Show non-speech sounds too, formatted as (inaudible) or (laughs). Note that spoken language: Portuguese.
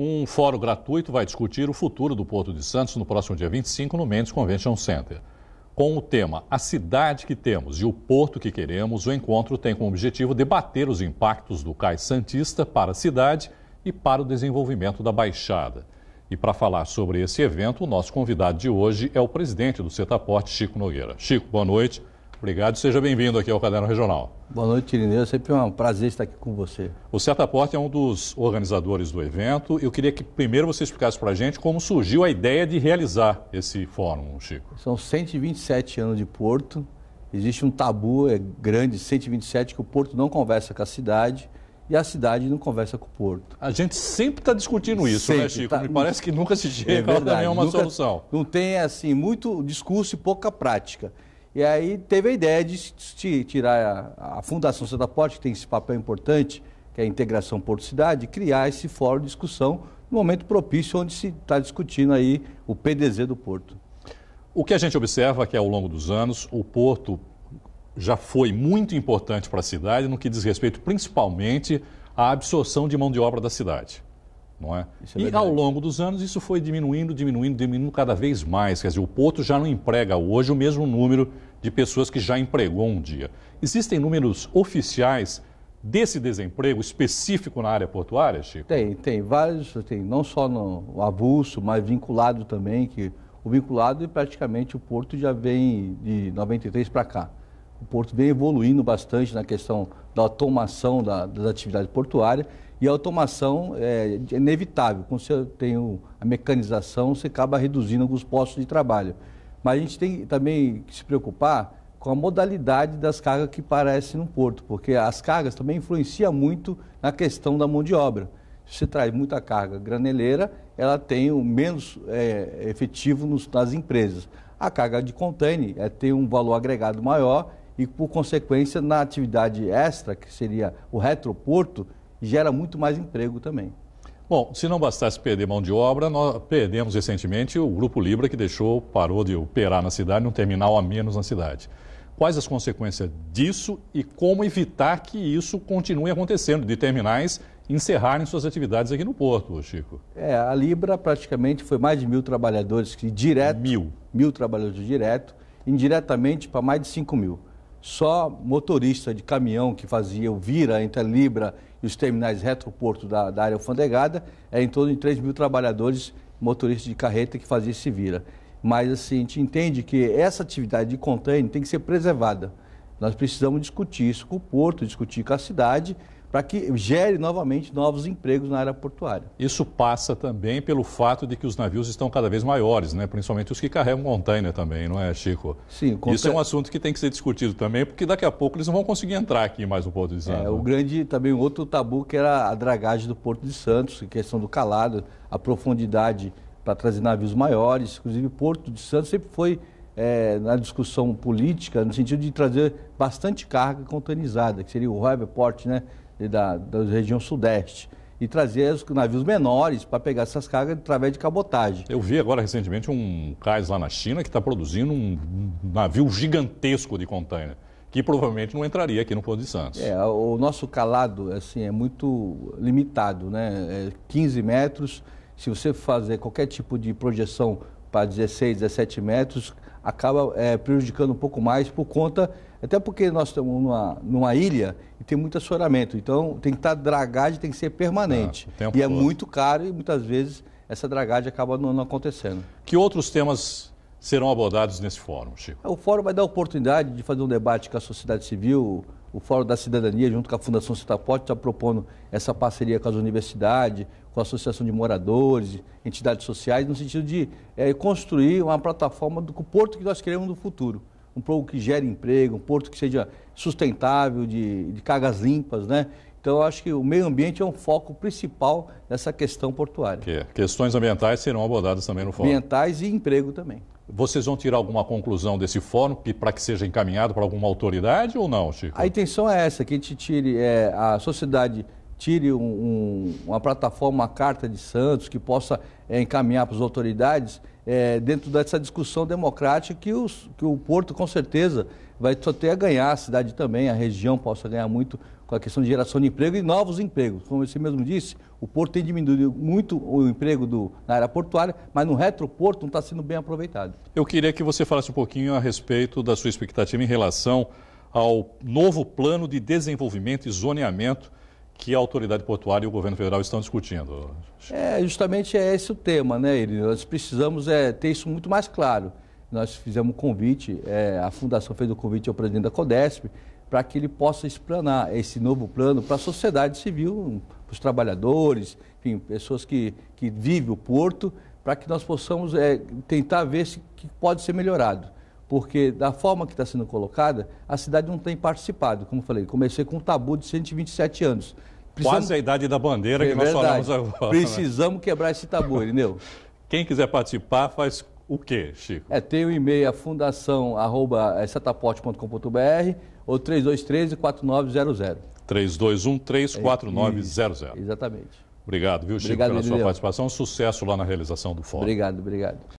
Um fórum gratuito vai discutir o futuro do Porto de Santos no próximo dia 25 no Mendes Convention Center. Com o tema A Cidade que Temos e o Porto que Queremos, o encontro tem como objetivo debater os impactos do Cais Santista para a cidade e para o desenvolvimento da Baixada. E para falar sobre esse evento, o nosso convidado de hoje é o presidente do Setaporte, Chico Nogueira. Chico, boa noite. Obrigado seja bem-vindo aqui ao Caderno Regional. Boa noite, Irineu. É sempre um prazer estar aqui com você. O Certaporte é um dos organizadores do evento. Eu queria que primeiro você explicasse para a gente como surgiu a ideia de realizar esse fórum, Chico. São 127 anos de Porto. Existe um tabu é grande, 127, que o Porto não conversa com a cidade e a cidade não conversa com o Porto. A gente sempre está discutindo isso, né, sempre, né, Chico? Tá... Me parece que nunca se é chega é verdade, a nenhuma nunca, solução. Não tem, assim, muito discurso e pouca prática. E aí teve a ideia de tirar a, a Fundação Santa Porte, que tem esse papel importante, que é a integração Porto-Cidade, criar esse fórum de discussão no momento propício onde se está discutindo aí o PDZ do Porto. O que a gente observa é que ao longo dos anos o Porto já foi muito importante para a cidade no que diz respeito principalmente à absorção de mão de obra da cidade. Não é? é e ao longo dos anos isso foi diminuindo, diminuindo, diminuindo cada vez mais. Quer dizer, o Porto já não emprega hoje o mesmo número de pessoas que já empregou um dia. Existem números oficiais desse desemprego específico na área portuária, Chico? Tem, tem vários, tem não só no avulso, mas vinculado também, que o vinculado praticamente o Porto já vem de 93 para cá o Porto vem evoluindo bastante na questão da automação da, das atividades portuárias e a automação é, é inevitável. Quando você tem o, a mecanização, você acaba reduzindo alguns postos de trabalho. Mas a gente tem também que se preocupar com a modalidade das cargas que parecem no porto, porque as cargas também influenciam muito na questão da mão de obra. Se você traz muita carga graneleira, ela tem o menos é, efetivo nos, nas empresas. A carga de contêiner é, tem um valor agregado maior e, por consequência, na atividade extra, que seria o retroporto, gera muito mais emprego também. Bom, se não bastasse perder mão de obra, nós perdemos recentemente o Grupo Libra, que deixou, parou de operar na cidade, num terminal a menos na cidade. Quais as consequências disso e como evitar que isso continue acontecendo, de terminais encerrarem suas atividades aqui no Porto, Chico? É, a Libra praticamente foi mais de mil trabalhadores que direto. Mil. Mil trabalhadores direto, indiretamente para mais de cinco mil só motorista de caminhão que fazia o vira entre a Libra e os terminais retroporto da, da área alfandegada, era é em torno de 3 mil trabalhadores motoristas de carreta que faziam esse vira. Mas assim, a gente entende que essa atividade de container tem que ser preservada. Nós precisamos discutir isso com o porto, discutir com a cidade para que gere novamente novos empregos na área portuária. Isso passa também pelo fato de que os navios estão cada vez maiores, né? principalmente os que carregam montanha também, não é, Chico? Sim. Conta... Isso é um assunto que tem que ser discutido também, porque daqui a pouco eles não vão conseguir entrar aqui mais no Porto de é, Santos. É, o né? grande, também outro tabu que era a dragagem do Porto de Santos, a questão do calado, a profundidade para trazer navios maiores, inclusive Porto de Santos sempre foi é, na discussão política, no sentido de trazer bastante carga contanizada, que seria o Heavy Port, né? da, da região sudeste e trazer os navios menores para pegar essas cargas através de cabotagem. Eu vi agora recentemente um cais lá na China que está produzindo um navio gigantesco de container, que provavelmente não entraria aqui no Porto de Santos. É, o nosso calado assim, é muito limitado, né? É 15 metros. Se você fazer qualquer tipo de projeção para 16, 17 metros, acaba é, prejudicando um pouco mais por conta até porque nós estamos numa, numa ilha e tem muito assoramento. Então, tem que estar tá dragagem, tem que ser permanente. Ah, e é todo. muito caro e muitas vezes essa dragagem acaba não, não, acontecendo. Que outros temas serão abordados nesse fórum, Chico? O fórum vai dar a oportunidade de fazer um debate com a sociedade civil, o Fórum da Cidadania, junto com a Fundação Citaporte, está propondo essa parceria com as universidades, com a Associação de Moradores, entidades sociais, no sentido de é, construir uma plataforma do porto que nós queremos no futuro um povo que gere emprego, um porto que seja sustentável, de, de cargas limpas, né? Então, eu acho que o meio ambiente é um foco principal dessa questão portuária. Que é. Questões ambientais serão abordadas também no fórum. Ambientais e emprego também. Vocês vão tirar alguma conclusão desse fórum para que seja encaminhado para alguma autoridade ou não, Chico? A intenção é essa, que a gente tire, é, a sociedade tire um, um, uma plataforma, uma carta de Santos que possa é, encaminhar para as autoridades é, dentro dessa discussão democrática que, os, que o Porto, com certeza, vai só ter a ganhar, a cidade também, a região possa ganhar muito com a questão de geração de emprego e novos empregos. Como você mesmo disse, o Porto tem diminuído muito o emprego do, na área portuária, mas no retroporto não está sendo bem aproveitado. Eu queria que você falasse um pouquinho a respeito da sua expectativa em relação ao novo plano de desenvolvimento e zoneamento que a autoridade portuária e o governo federal estão discutindo. É, justamente é esse o tema, né, Irene? Nós precisamos é, ter isso muito mais claro. Nós fizemos um convite, é, a Fundação fez o um convite ao presidente da CODESP para que ele possa explanar esse novo plano para a sociedade civil, para os trabalhadores, enfim, pessoas que, que vivem o porto, para que nós possamos é, tentar ver se que pode ser melhorado porque da forma que está sendo colocada, a cidade não tem participado. Como eu falei, comecei com um tabu de 127 anos. Precisamos... Quase a idade da bandeira é que nós falamos agora. Precisamos né? quebrar esse tabu, (laughs) entendeu? Quem quiser participar, faz o quê, Chico? É, tem o um e-mail, a fundação, arroba, é, setaporte.com.br ou 3213-4900. 3213-4900. Exatamente. Obrigado, viu, Chico, obrigado, pela sua participação. Sucesso lá na realização do fórum. Obrigado, obrigado.